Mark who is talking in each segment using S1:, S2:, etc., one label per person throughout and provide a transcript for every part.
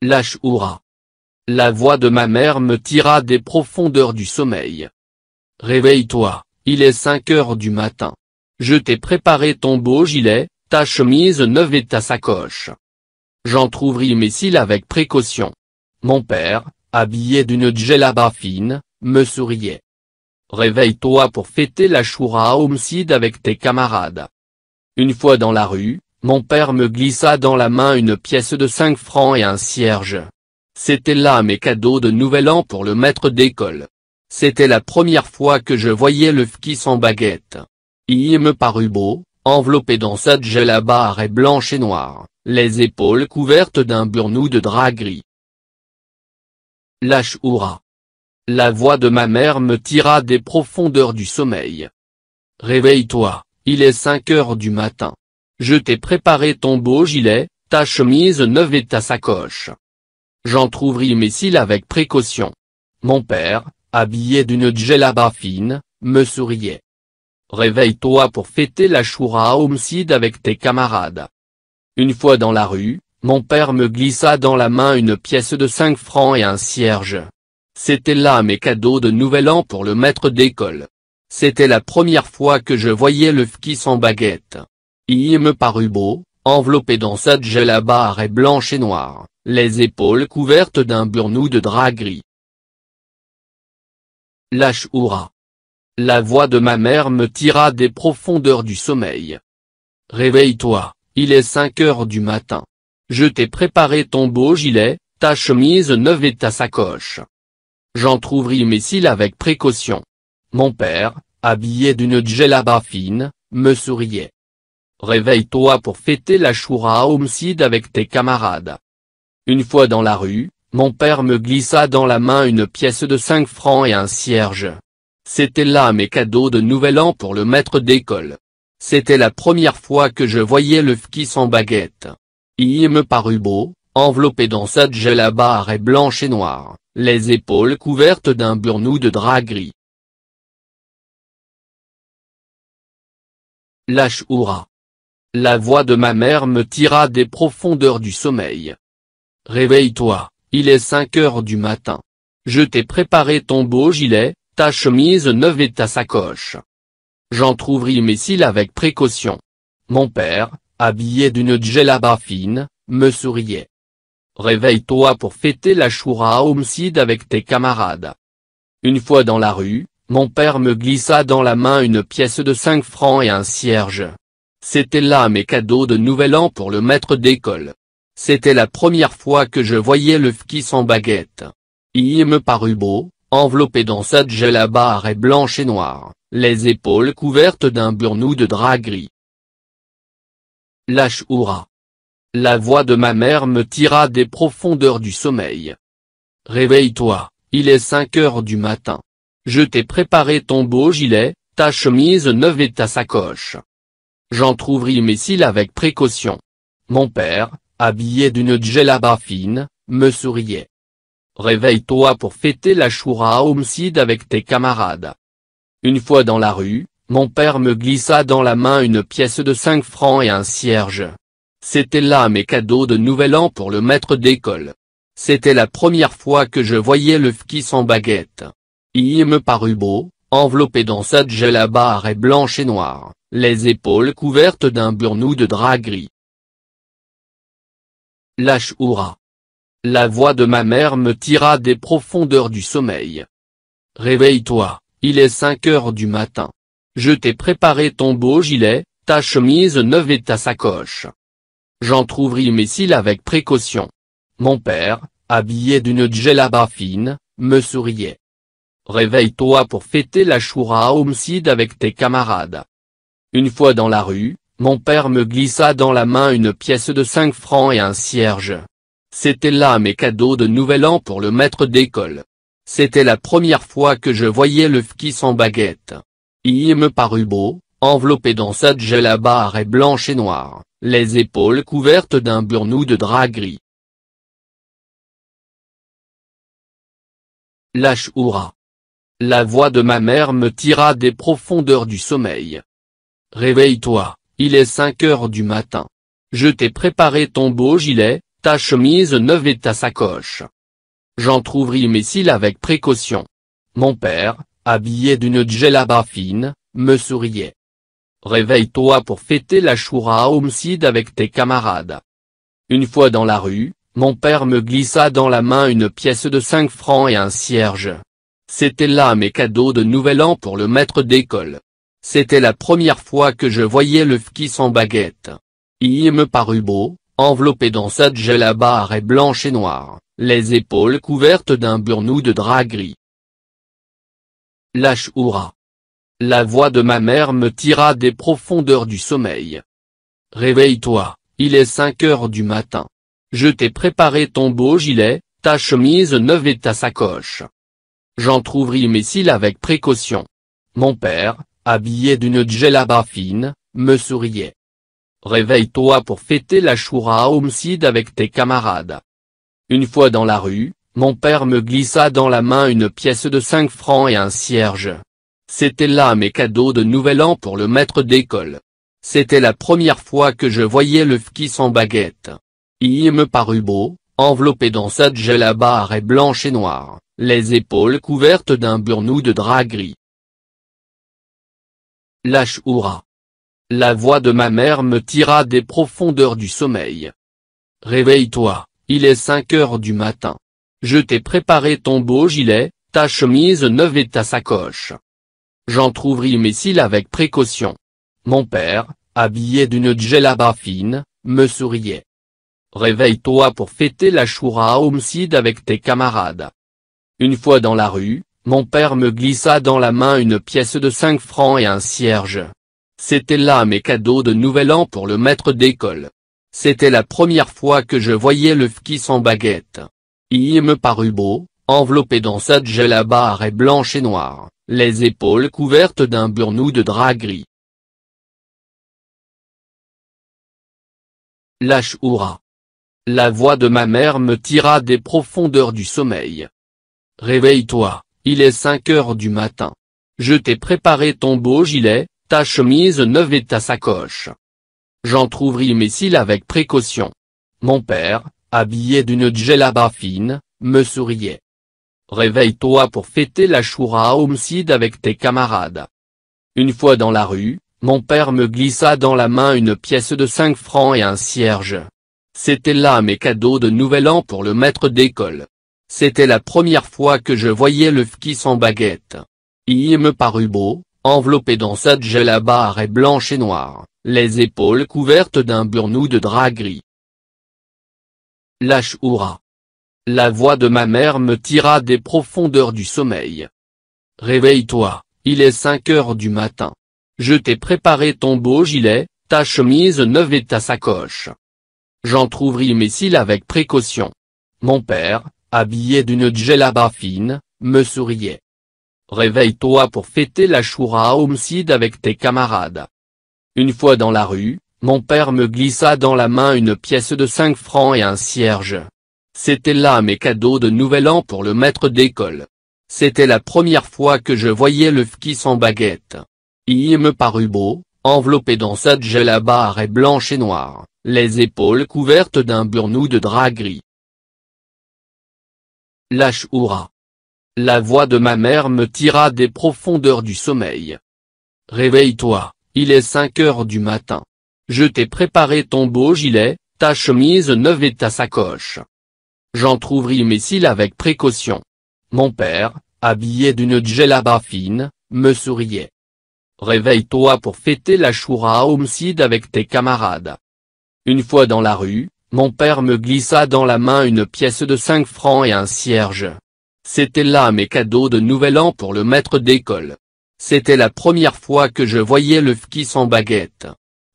S1: la choura La voix de ma mère me tira des profondeurs du sommeil. Réveille-toi, il est 5 heures du matin. Je t'ai préparé ton beau gilet, ta chemise neuve et ta sacoche. J'entr'ouvris mes cils avec précaution. Mon père, habillé d'une djellaba fine, me souriait. Réveille-toi pour fêter la choura homicide avec tes camarades. Une fois dans la rue, mon père me glissa dans la main une pièce de 5 francs et un cierge. C'était là mes cadeaux de nouvel an pour le maître d'école. C'était la première fois que je voyais le fki sans baguette. Il me parut beau, enveloppé dans sa barre et blanche et noire, les épaules couvertes d'un burnou de drap gris. oura. La voix de ma mère me tira des profondeurs du sommeil. Réveille-toi, il est 5 heures du matin. Je t'ai préparé ton beau gilet, ta chemise neuve et ta sacoche. J'entr'ouvris mes cils avec précaution. Mon père, habillé d'une djellaba fine, me souriait. Réveille-toi pour fêter la choura homicide avec tes camarades. Une fois dans la rue, mon père me glissa dans la main une pièce de 5 francs et un cierge. C'était là mes cadeaux de nouvel an pour le maître d'école. C'était la première fois que je voyais le fki sans baguette. Il me parut beau, enveloppé dans sa à et blanche et noire, les épaules couvertes d'un burnou de drap gris. lâche La voix de ma mère me tira des profondeurs du sommeil. Réveille-toi, il est 5 heures du matin. Je t'ai préparé ton beau gilet, ta chemise neuve et ta sacoche. J'entr'ouvris mes cils avec précaution. Mon père, habillé d'une djellaba fine, me souriait. Réveille-toi pour fêter la Shura homicide avec tes camarades. Une fois dans la rue, mon père me glissa dans la main une pièce de 5 francs et un cierge. C'était là mes cadeaux de nouvel an pour le maître d'école. C'était la première fois que je voyais le fki sans baguette. Il me parut beau, enveloppé dans sa barre et blanche et noire, les épaules couvertes d'un burnou de drap gris. La la voix de ma mère me tira des profondeurs du sommeil. Réveille-toi, il est cinq heures du matin. Je t'ai préparé ton beau gilet, ta chemise neuve et ta sacoche. J'entr'ouvris mes cils avec précaution. Mon père, habillé d'une djellaba fine, me souriait. Réveille-toi pour fêter la choura homicide avec tes camarades. Une fois dans la rue, mon père me glissa dans la main une pièce de cinq francs et un cierge. C'était là mes cadeaux de nouvel an pour le maître d'école. C'était la première fois que je voyais le fki sans baguette. Il me parut beau, enveloppé dans sa djellaba à blanche et noire, les épaules couvertes d'un burnou de drap gris. Lâche oura. La voix de ma mère me tira des profondeurs du sommeil. Réveille-toi, il est cinq heures du matin. Je t'ai préparé ton beau gilet, ta chemise neuve et ta sacoche j'entr'ouvris mes cils avec précaution. Mon père, habillé d'une djellaba fine, me souriait. Réveille-toi pour fêter la choura homicide avec tes camarades. Une fois dans la rue, mon père me glissa dans la main une pièce de 5 francs et un cierge. C'était là mes cadeaux de nouvel an pour le maître d'école. C'était la première fois que je voyais le fki sans baguette. Il me parut beau, enveloppé dans sa djellaba à blanche et noire les épaules couvertes d'un burnou de drap gris. choura. La voix de ma mère me tira des profondeurs du sommeil. Réveille-toi, il est cinq heures du matin. Je t'ai préparé ton beau gilet, ta chemise neuve et ta sacoche. J'entr'ouvris mes cils avec précaution. Mon père, habillé d'une djellaba fine, me souriait. Réveille-toi pour fêter la choura homicide avec tes camarades. Une fois dans la rue, mon père me glissa dans la main une pièce de 5 francs et un cierge. C'était là mes cadeaux de nouvel an pour le maître d'école. C'était la première fois que je voyais le fki sans baguette. Il me parut beau, enveloppé dans sa gel à et blanche et noire, les épaules couvertes d'un burnou de drap gris. Oura. La voix de ma mère me tira des profondeurs du sommeil. Réveille-toi, il est cinq heures du matin. Je t'ai préparé ton beau gilet, ta chemise neuve et ta sacoche. J'entr'ouvris mes cils avec précaution. Mon père, habillé d'une djellaba fine, me souriait. Réveille-toi pour fêter la choura homicide avec tes camarades. Une fois dans la rue, mon père me glissa dans la main une pièce de cinq francs et un cierge. C'était là mes cadeaux de nouvel an pour le maître d'école. C'était la première fois que je voyais le fki sans baguette. Il me parut beau, enveloppé dans sa djellaba et blanche et noire, les épaules couvertes d'un burnou de drap gris. Lâche-oura. La voix de ma mère me tira des profondeurs du sommeil. Réveille-toi, il est 5 heures du matin. Je t'ai préparé ton beau gilet, ta chemise neuve et ta sacoche. J'entr'ouvris mes cils avec précaution. Mon père, habillé d'une djellaba fine, me souriait. Réveille-toi pour fêter la choura homicide avec tes camarades. Une fois dans la rue, mon père me glissa dans la main une pièce de 5 francs et un cierge. C'était là mes cadeaux de nouvel an pour le maître d'école. C'était la première fois que je voyais le fki sans baguette. Il me parut beau, enveloppé dans sa djellaba et blanche et noire, les épaules couvertes d'un burnou de drap gris la choura La voix de ma mère me tira des profondeurs du sommeil. Réveille-toi, il est cinq heures du matin. Je t'ai préparé ton beau gilet, ta chemise neuve et ta sacoche. J'entr'ouvris mes cils avec précaution. Mon père, habillé d'une djellaba fine, me souriait. Réveille-toi pour fêter la choura homicide avec tes camarades. Une fois dans la rue, mon père me glissa dans la main une pièce de 5 francs et un cierge. C'était là mes cadeaux de nouvel an pour le maître d'école. C'était la première fois que je voyais le fki sans baguette. Il me parut beau, enveloppé dans sa djellaba et blanche et noire, les épaules couvertes d'un burnou de drap gris. oura. La voix de ma mère me tira des profondeurs du sommeil. Réveille-toi. Il est 5 heures du matin. Je t'ai préparé ton beau gilet, ta chemise neuve et ta sacoche. J'entr'ouvris mes cils avec précaution. Mon père, habillé d'une djellaba fine, me souriait. Réveille-toi pour fêter la choura homicide avec tes camarades. Une fois dans la rue, mon père me glissa dans la main une pièce de cinq francs et un cierge. C'était là mes cadeaux de nouvel an pour le maître d'école. C'était la première fois que je voyais le fki sans baguette. Il me parut beau, enveloppé dans sa djellaba et blanche et noire, les épaules couvertes d'un burnou de drap gris. Lâche-oura. La voix de ma mère me tira des profondeurs du sommeil. Réveille-toi, il est cinq heures du matin. Je t'ai préparé ton beau gilet, ta chemise neuve et ta sacoche. J'entr'ouvris mes cils avec précaution. Mon père, habillé d'une djellaba fine, me souriait. Réveille-toi pour fêter la choura homicide avec tes camarades. Une fois dans la rue, mon père me glissa dans la main une pièce de 5 francs et un cierge. C'était là mes cadeaux de nouvel an pour le maître d'école. C'était la première fois que je voyais le fki sans baguette. Il me parut beau, enveloppé dans sa djellaba et blanche et noire, les épaules couvertes d'un burnou de drap gris la La voix de ma mère me tira des profondeurs du sommeil. Réveille-toi, il est 5 heures du matin. Je t'ai préparé ton beau gilet, ta chemise neuve et ta sacoche. J'entr'ouvris mes cils avec précaution. Mon père, habillé d'une djellaba fine, me souriait. Réveille-toi pour fêter la choura homicide avec tes camarades. Une fois dans la rue, mon père me glissa dans la main une pièce de 5 francs et un cierge. C'était là mes cadeaux de nouvel an pour le maître d'école. C'était la première fois que je voyais le fki sans baguette.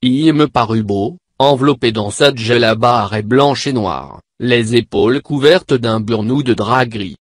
S1: Il me parut beau, enveloppé dans sa djellaba et blanche et noire, les épaules couvertes d'un burnou de drap gris.